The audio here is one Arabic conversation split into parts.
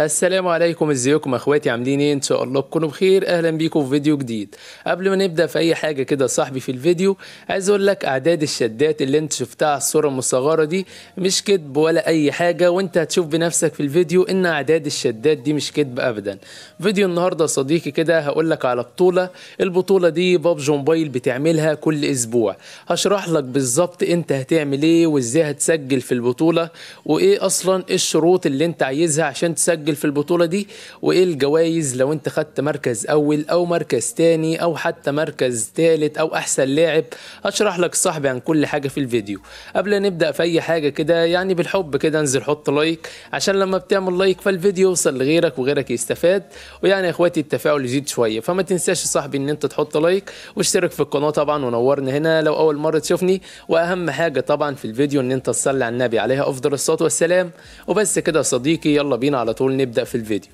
السلام عليكم ازيكم اخواتي عاملين ايه ان شاء الله تكونوا بخير اهلا بيكم في فيديو جديد قبل ما نبدا في اي حاجه كده صاحبي في الفيديو عايز اقول لك اعداد الشدات اللي انت شفتها على الصوره المصغره دي مش كذب ولا اي حاجه وانت هتشوف بنفسك في الفيديو ان اعداد الشدات دي مش كذب ابدا فيديو النهارده صديقي كده هقول لك على بطوله البطوله دي بابجي موبايل بتعملها كل اسبوع هشرح لك بالظبط انت هتعمل ايه وازاي هتسجل في البطوله وايه اصلا الشروط اللي انت عايزها عشان تسجل تسجل في البطولة دي وإيه الجوائز لو أنت خدت مركز أول أو مركز تاني أو حتى مركز تالت أو أحسن لاعب أشرح لك صاحبي عن كل حاجة في الفيديو قبل نبدأ في أي حاجة كده يعني بالحب كده انزل حط لايك عشان لما بتعمل لايك فالفيديو يوصل لغيرك وغيرك يستفاد ويعني يا إخواتي التفاعل يزيد شوية فما تنساش صاحبي إن أنت تحط لايك واشترك في القناة طبعا ونورنا هنا لو أول مرة تشوفني وأهم حاجة طبعا في الفيديو إن أنت تصلي على النبي عليها أفضل الصلاة والسلام وبس كده يا صديقي يلا بينا على طول نبدا في الفيديو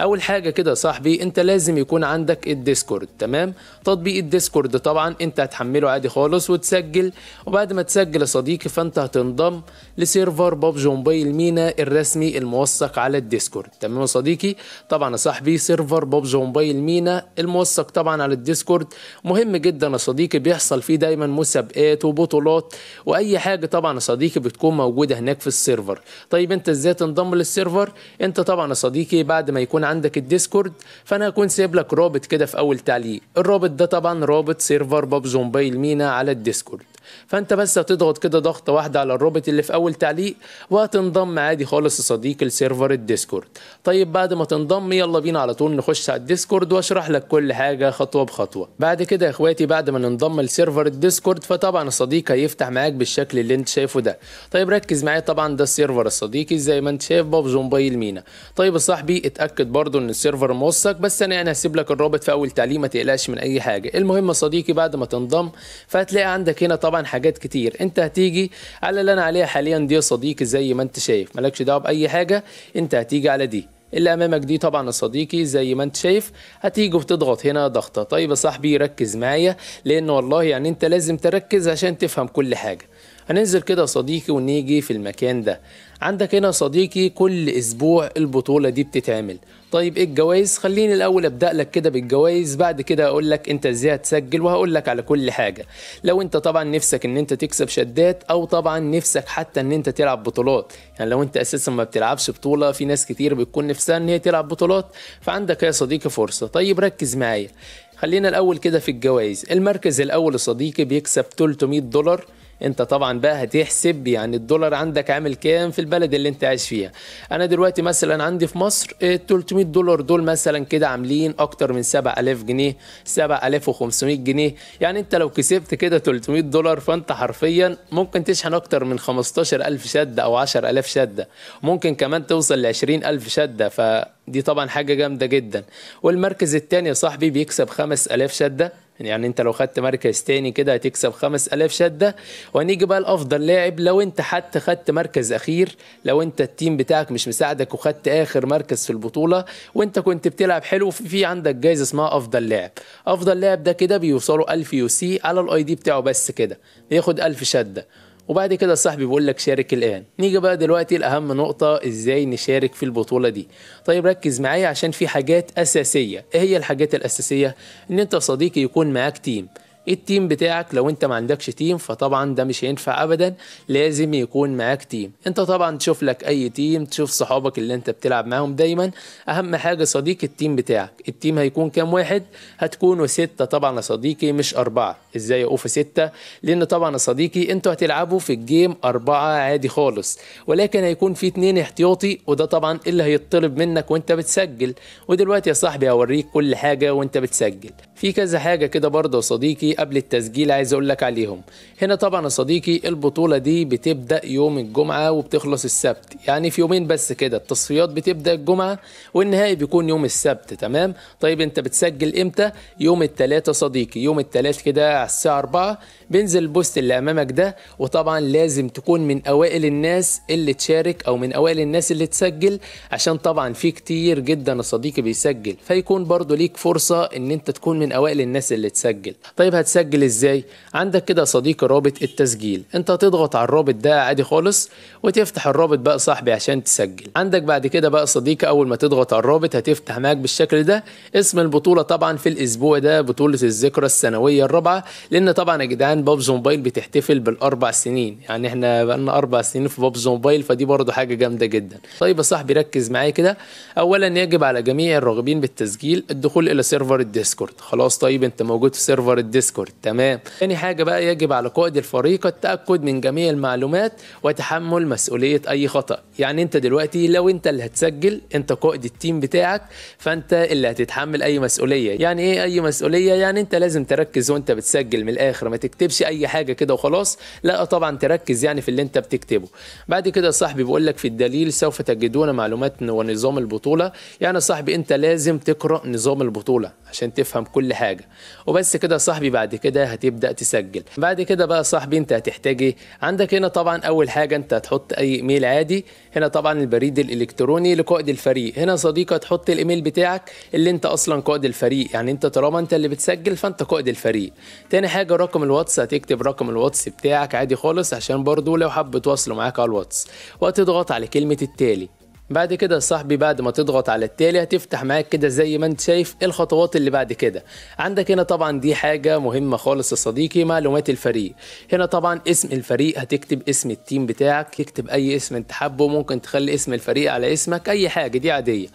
اول حاجه كده يا صاحبي انت لازم يكون عندك الديسكورد تمام تطبيق الديسكورد طبعا انت هتحمله عادي خالص وتسجل وبعد ما تسجل يا صديقي فانت هتنضم لسيرفر بابجي موبايل مينا الرسمي الموثق على الديسكورد تمام يا صديقي طبعا يا صاحبي سيرفر بابجي موبايل مينا الموثق طبعا على الديسكورد مهم جدا يا صديقي بيحصل فيه دايما مسابقات وبطولات واي حاجه طبعا يا صديقي بتكون موجوده هناك في السيرفر طيب انت ازاي تنضم للسيرفر انت طبعا يا صديقي بعد ما هيكون عندك الديسكورد فانا هكون سايب لك رابط كده في اول تعليق الرابط ده طبعا رابط سيرفر باب زومبي مينا على الديسكورد فانت بس هتضغط كده ضغطه واحده على الرابط اللي في اول تعليق وهتنضم عادي خالص لصديق السيرفر لسيرفر الديسكورد طيب بعد ما تنضم يلا بينا على طول نخش على الديسكورد واشرح لك كل حاجه خطوه بخطوه بعد كده يا اخواتي بعد ما ننضم لسيرفر الديسكورد فطبعا الصديق هيفتح معاك بالشكل اللي انت شايفه ده طيب ركز معايا طبعا ده السيرفر الصديقي زي ما انت شايف بابجي موبايل مينا طيب يا صاحبي اتاكد برضو ان السيرفر موثق بس انا يعني هسيب لك الرابط في اول تعليق ما تقلقش من اي حاجه المهم يا صديقي بعد ما تنضم فهتلاقي عندك هنا طبعا طبعا حاجات كتير انت هتيجي على اللي انا عليها حاليا دي يا صديقي زي ما انت شايف مالكش دعوه باي حاجه انت هتيجي على دي اللي امامك دي طبعا يا صديقي زي ما انت شايف هتيجي وتضغط هنا ضغطه طيب يا صاحبي ركز معايا لان والله يعني انت لازم تركز عشان تفهم كل حاجه هننزل كده يا صديقي ونيجي في المكان ده عندك هنا صديقي كل اسبوع البطوله دي بتتعمل طيب ايه الجوائز خليني الاول ابدا لك كده بالجوائز بعد كده اقول لك انت ازاي هتسجل وهقول لك على كل حاجه لو انت طبعا نفسك ان انت تكسب شدات او طبعا نفسك حتى ان انت تلعب بطولات يعني لو انت اساسا ما بتلعبش بطوله في ناس كتير بتكون نفسها ان هي تلعب بطولات فعندك يا صديقي فرصه طيب ركز معايا خلينا الاول كده في الجوائز المركز الاول صديقي بيكسب 300 دولار انت طبعا بقى هتحسب يعني الدولار عندك عامل كام في البلد اللي انت عايش فيها انا دلوقتي مثلا عندي في مصر 300 دولار دول مثلا كده عاملين اكتر من 7000 جنيه 7500 جنيه يعني انت لو كسبت كده 300 دولار فانت حرفيا ممكن تشحن اكتر من 15000 شده او 10000 شده ممكن كمان توصل ل 20000 شده فدي دي طبعا حاجة جامدة جدا والمركز الثاني يا صاحبي بيكسب 5000 شدة يعني انت لو خدت مركز تاني كده هتكسب 5000 شده وهنيجي بقى لافضل لاعب لو انت حتى خدت مركز اخير لو انت التيم بتاعك مش مساعدك وخدت اخر مركز في البطوله وانت كنت بتلعب حلو في عندك جايزه اسمها افضل لاعب افضل لاعب ده كده بيوصلوا 1000 يو سي على الاي دي بتاعه بس كده بياخد 1000 شده وبعد كده صاحبي بيقول لك شارك الآن نيجي بقى دلوقتي لأهم نقطة إزاي نشارك في البطولة دي طيب ركز معايا عشان في حاجات أساسية إيه هي الحاجات الأساسية إن أنت صديقي يكون معاك تيم التيم بتاعك لو انت ما عندكش تيم فطبعا ده مش هينفع ابدا لازم يكون معاك تيم انت طبعا تشوف لك اي تيم تشوف صحابك اللي انت بتلعب معاهم دايما اهم حاجه صديق التيم بتاعك التيم هيكون كام واحد هتكونوا ستة طبعا يا صديقي مش أربعة ازاي اقف ستة لان طبعا يا صديقي انتوا هتلعبوا في الجيم أربعة عادي خالص ولكن هيكون في اتنين احتياطي وده طبعا اللي هيطلب منك وانت بتسجل ودلوقتي يا صاحبي هوريك كل حاجة وانت بتسجل في كذا حاجة كده برضه يا صديقي قبل التسجيل عايز أقول لك عليهم هنا طبعا يا صديقي البطولة دي بتبدأ يوم الجمعة وبتخلص السبت يعني في يومين بس كده التصفيات بتبدأ الجمعة والنهائي بيكون يوم السبت تمام طيب أنت بتسجل إمتى يوم التلاتة صديقي يوم التلات كده على الساعة 4 بينزل البوست اللي امامك ده وطبعا لازم تكون من اوائل الناس اللي تشارك او من اوائل الناس اللي تسجل عشان طبعا في كتير جدا الصديق صديقي بيسجل فيكون برضو ليك فرصة ان انت تكون من اوائل الناس اللي تسجل طيب هتسجل ازاي عندك كده صديق صديقي رابط التسجيل انت تضغط على الرابط ده عادي خالص وتفتح الرابط بقى صاحبي عشان تسجل عندك بعد كده بقى صديق اول ما تضغط على الرابط هتفتح معاك بالشكل ده اسم البطولة طبعا في الاسبوع ده بطولة الذكرى السنوية الرابعة لان طبعا يا جدعان بابز موبايل بتحتفل بالاربع سنين يعني احنا بقالنا اربع سنين في بابز موبايل فدي برضو حاجه جامده جدا طيب يا صاحبي ركز معايا كده اولا يجب على جميع الراغبين بالتسجيل الدخول الى سيرفر الديسكورد خلاص طيب انت موجود في سيرفر الديسكورد تمام تاني حاجه بقى يجب على قائد الفريق التاكد من جميع المعلومات وتحمل مسؤوليه اي خطا يعني انت دلوقتي لو انت اللي هتسجل انت قائد التيم بتاعك فانت اللي هتتحمل اي مسؤوليه يعني ايه اي مسؤوليه يعني انت لازم تركز وانت بتسجل من الاخر ما تكتب تكتبش اي حاجه كده وخلاص لا طبعا تركز يعني في اللي انت بتكتبه بعد كده يا صاحبي بيقول لك في الدليل سوف تجدون معلومات ونظام البطوله يعني يا صاحبي انت لازم تقرا نظام البطوله عشان تفهم كل حاجة وبس كده صاحبي بعد كده هتبدأ تسجل بعد كده بقى صاحبي انت هتحتاج ايه عندك هنا طبعا اول حاجة انت هتحط اي ايميل عادي هنا طبعا البريد الالكتروني لقائد الفريق هنا صديقة تحط الايميل بتاعك اللي انت اصلا قائد الفريق يعني انت طالما انت اللي بتسجل فانت قائد الفريق تاني حاجة رقم الواتس هتكتب رقم الواتس بتاعك عادي خالص عشان برضو لو حب تواصلوا معاك على الواتس وهتضغط على كلمة التالي بعد كده يا صاحبي بعد ما تضغط على التالي هتفتح معاك كده زي ما انت شايف الخطوات اللي بعد كده عندك هنا طبعا دي حاجه مهمه خالص يا صديقي معلومات الفريق هنا طبعا اسم الفريق هتكتب اسم التيم بتاعك يكتب اي اسم انت حابه ممكن تخلي اسم الفريق على اسمك اي حاجه دي عاديه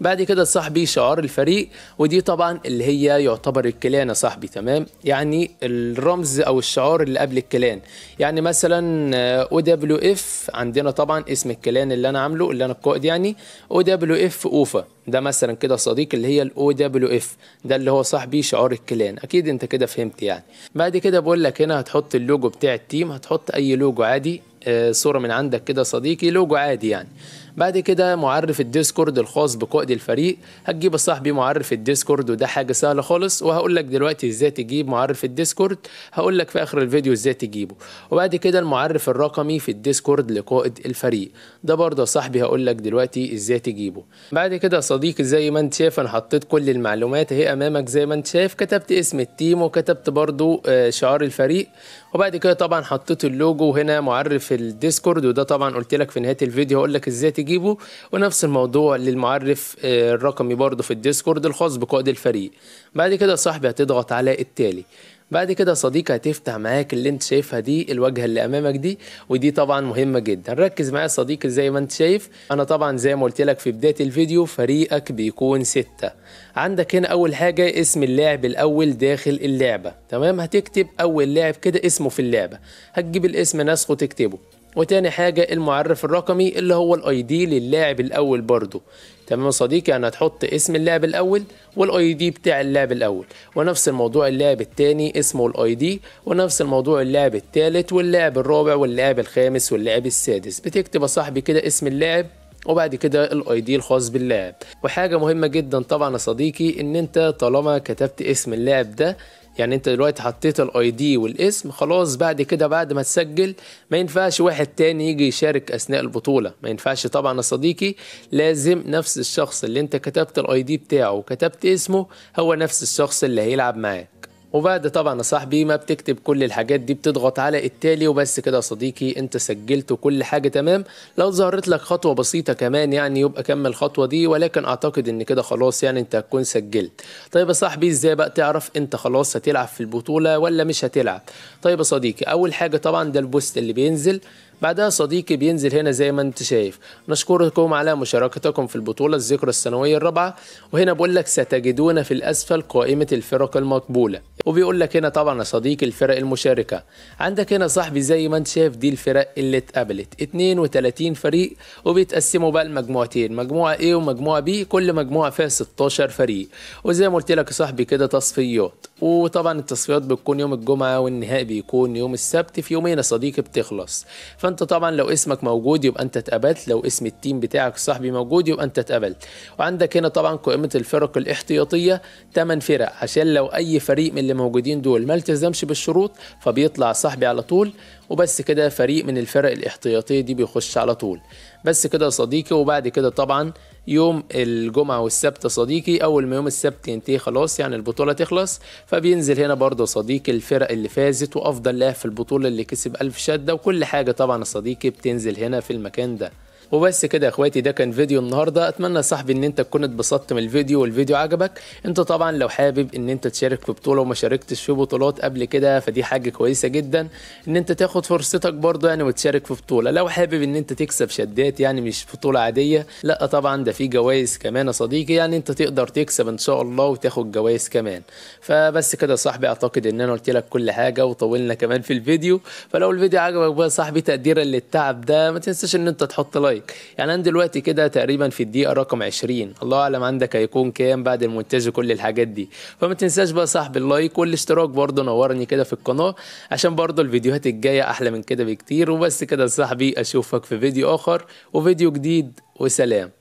بعد كده صاحبي شعار الفريق ودي طبعا اللي هي يعتبر الكلان يا صاحبي تمام يعني الرمز او الشعار اللي قبل الكلان يعني مثلا آه، او دبليو اف عندنا طبعا اسم الكلان اللي انا عامله اللي انا العقد يعني او دبليو اف اوفا ده مثلا كده صديق اللي هي الاو دبليو اف ده اللي هو صاحبي شعار الكلان اكيد انت كده فهمت يعني بعد كده بقول لك هنا هتحط اللوجو بتاع التيم هتحط اي لوجو عادي آه، صوره من عندك كده صديقي لوجو عادي يعني بعد كده معرف الديسكورد الخاص بقائد الفريق هتجيب يا صاحبي معرف الديسكورد وده حاجه سهله خالص وهقول لك دلوقتي ازاي تجيب معرف الديسكورد هقول لك في اخر الفيديو ازاي تجيبه وبعد كده المعرف الرقمي في الديسكورد لقائد الفريق ده برضه يا صاحبي هقول لك دلوقتي ازاي تجيبه بعد كده يا صديقي زي ما انت شايف انا حطيت كل المعلومات اهي امامك زي ما انت شايف كتبت اسم التيم وكتبت برضه آه، شعار الفريق وبعد كده طبعا حطيت اللوجو هنا معرف الديسكورد وده طبعا قلت لك في نهايه الفيديو هقول لك ازاي تجيبه تجيبه ونفس الموضوع للمعرف آه، الرقمي برضه في الديسكورد الخاص بقائد الفريق بعد كده صاحبي هتضغط على التالي بعد كده صديقي هتفتح معاك اللي انت شايفها دي الواجهه اللي امامك دي ودي طبعا مهمه جدا ركز معايا صديقي زي ما انت شايف انا طبعا زي ما قلت لك في بدايه الفيديو فريقك بيكون ستة عندك هنا اول حاجه اسم اللاعب الاول داخل اللعبه تمام هتكتب اول لاعب كده اسمه في اللعبه هتجيب الاسم نسخه تكتبه وتاني حاجة المعرف الرقمي اللي هو الاي دي للاعب الاول برضو تمام يا صديقي يعني هتحط اسم اللاعب الاول والاي دي بتاع اللاعب الاول ونفس الموضوع اللاعب التاني اسمه الاي دي ونفس الموضوع اللاعب التالت واللاعب الرابع واللاعب الخامس واللاعب السادس بتكتب يا صاحبي كده اسم اللاعب وبعد كده الاي دي الخاص باللاعب وحاجه مهمه جدا طبعا يا صديقي ان انت طالما كتبت اسم اللاعب ده يعني انت دلوقتي حطيت الاي دي والاسم خلاص بعد كده بعد ما تسجل ما ينفعش واحد تاني يجي يشارك اثناء البطوله ما ينفعش طبعا يا صديقي لازم نفس الشخص اللي انت كتبت الاي دي بتاعه وكتبت اسمه هو نفس الشخص اللي هيلعب معاه وبعد طبعا يا صاحبي ما بتكتب كل الحاجات دي بتضغط على التالي وبس كده يا صديقي انت سجلت كل حاجه تمام لو ظهرت لك خطوه بسيطه كمان يعني يبقى كمل الخطوه دي ولكن اعتقد ان كده خلاص يعني انت هتكون سجلت طيب يا صاحبي ازاي بقى تعرف انت خلاص هتلعب في البطوله ولا مش هتلعب طيب يا صديقي اول حاجه طبعا ده البوست اللي بينزل بعدها صديقي بينزل هنا زي ما انت شايف نشكركم على مشاركتكم في البطولة الذكرى السنوية الرابعة وهنا بقول لك ستجدون في الأسفل قائمة الفرق المقبولة وبيقول لك هنا طبعا يا صديقي الفرق المشاركة عندك هنا صاحبي زي ما انت شايف دي الفرق اللي اتقابلت 32 فريق وبيتقسموا بقى لمجموعتين مجموعة A ومجموعة B كل مجموعة فيها 16 فريق وزي ما قلت لك يا صاحبي كده تصفيات وطبعا التصفيات بتكون يوم الجمعة والنهائي بيكون يوم السبت في يومين يا صديقي بتخلص ف فانت طبعا لو اسمك موجود يبقى انت اتقبلت لو اسم التيم بتاعك الصاحبي موجود يبقى انت اتقبلت وعندك هنا طبعا قائمه الفرق الاحتياطيه 8 فرق عشان لو اي فريق من اللي موجودين دول ما التزمش بالشروط فبيطلع صاحبي على طول وبس كده فريق من الفرق الاحتياطيه دي بيخش على طول بس كده يا صديقي وبعد كده طبعا يوم الجمعة والسبت صديقي أول ما يوم السبت ينتهي خلاص يعني البطولة تخلص فبينزل هنا برضه صديقي الفرق اللي فازت وأفضل لاعب في البطولة اللي كسب ألف شدة وكل حاجة طبعا صديقي بتنزل هنا في المكان ده وبس كده يا اخواتي ده كان فيديو النهارده اتمنى يا صاحبي ان انت تكون اتبسطت من الفيديو والفيديو عجبك انت طبعا لو حابب ان انت تشارك في بطوله وما شاركتش في بطولات قبل كده فدي حاجه كويسه جدا ان انت تاخد فرصتك برضه يعني وتشارك في بطوله لو حابب ان انت تكسب شدات يعني مش بطوله عاديه لا طبعا ده في جوائز كمان يا صديقي يعني انت تقدر تكسب ان شاء الله وتاخد جوائز كمان فبس كده يا صاحبي اعتقد ان انا قلت لك كل حاجه وطولنا كمان في الفيديو فلو الفيديو عجبك بقى يا صاحبي تقديرا للتعب ده ما تنساش ان انت تحط لايك رايك يعني انا دلوقتي كده تقريبا في الدقيقه رقم 20 الله اعلم عندك هيكون كام بعد المونتاج وكل الحاجات دي فما تنساش بقى صاحب اللايك والاشتراك برضه نورني كده في القناه عشان برضه الفيديوهات الجايه احلى من كده بكتير وبس كده يا صاحبي اشوفك في فيديو اخر وفيديو جديد وسلام